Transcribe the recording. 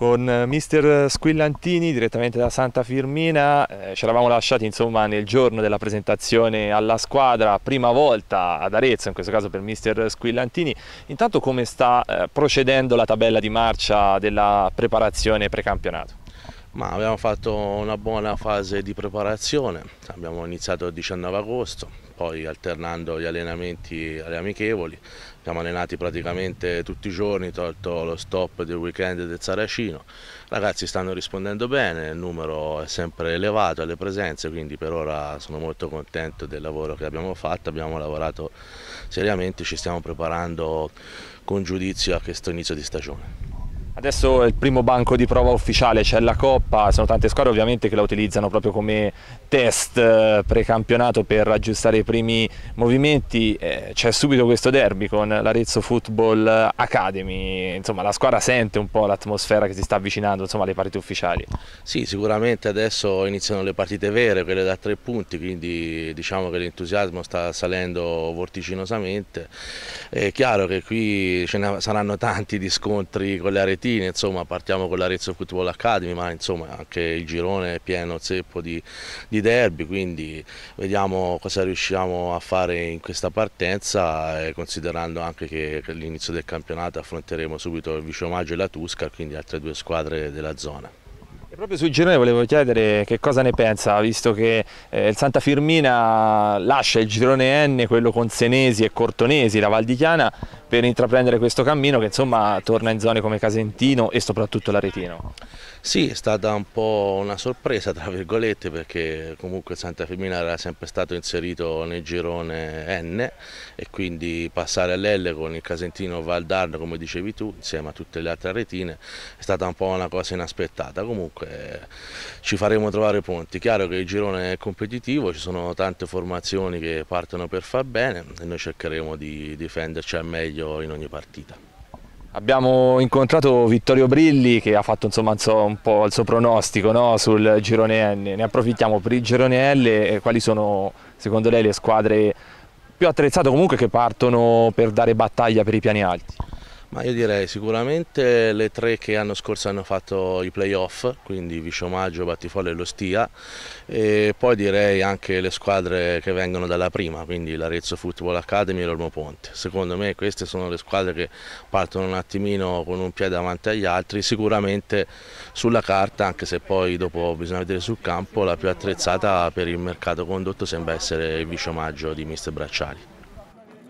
con eh, mister Squillantini direttamente da Santa Firmina, eh, ci eravamo lasciati insomma nel giorno della presentazione alla squadra, prima volta ad Arezzo, in questo caso per mister Squillantini, intanto come sta eh, procedendo la tabella di marcia della preparazione precampionato? Ma abbiamo fatto una buona fase di preparazione, abbiamo iniziato il 19 agosto, poi alternando gli allenamenti alle amichevoli, siamo allenati praticamente tutti i giorni, tolto lo stop del weekend del Saracino. ragazzi stanno rispondendo bene, il numero è sempre elevato alle presenze, quindi per ora sono molto contento del lavoro che abbiamo fatto, abbiamo lavorato seriamente, ci stiamo preparando con giudizio a questo inizio di stagione. Adesso è il primo banco di prova ufficiale, c'è la Coppa, sono tante squadre ovviamente che la utilizzano proprio come test eh, precampionato per aggiustare i primi movimenti, eh, c'è subito questo derby con l'Arezzo Football Academy, insomma la squadra sente un po' l'atmosfera che si sta avvicinando insomma, alle partite ufficiali. Sì, sicuramente adesso iniziano le partite vere, quelle da tre punti, quindi diciamo che l'entusiasmo sta salendo vorticinosamente, è chiaro che qui ce ne saranno tanti di scontri con le aretine Martini, insomma, partiamo con l'Arezzo Football Academy, ma insomma, anche il girone è pieno zeppo di, di derby, quindi vediamo cosa riusciamo a fare in questa partenza, eh, considerando anche che, all'inizio del campionato affronteremo subito il Vicio Maggio e la Tusca, quindi altre due squadre della zona. E proprio sul girone volevo chiedere che cosa ne pensa, visto che eh, il Santa Firmina lascia il girone N, quello con Senesi e Cortonesi, la Val di Chiana, per intraprendere questo cammino che insomma torna in zone come Casentino e soprattutto l'Aretino. Sì, è stata un po' una sorpresa tra virgolette perché comunque Santa Femina era sempre stato inserito nel girone N e quindi passare all'L con il Casentino Valdarno come dicevi tu insieme a tutte le altre retine è stata un po' una cosa inaspettata comunque ci faremo trovare ponti chiaro che il girone è competitivo ci sono tante formazioni che partono per far bene e noi cercheremo di difenderci al meglio meglio in ogni partita. Abbiamo incontrato Vittorio Brilli che ha fatto insomma, un po' il suo pronostico no? sul girone N, ne approfittiamo per il girone L, quali sono secondo lei le squadre più attrezzate comunque che partono per dare battaglia per i piani alti? Ma io direi sicuramente le tre che l'anno scorso hanno fatto i playoff, quindi Visciomaggio, Battifolle e lo Stia, e poi direi anche le squadre che vengono dalla prima, quindi l'Arezzo Football Academy e l'Ormo Ponte. Secondo me queste sono le squadre che partono un attimino con un piede davanti agli altri, sicuramente sulla carta, anche se poi dopo bisogna vedere sul campo, la più attrezzata per il mercato condotto sembra essere il Visciomaggio di Mister Bracciali.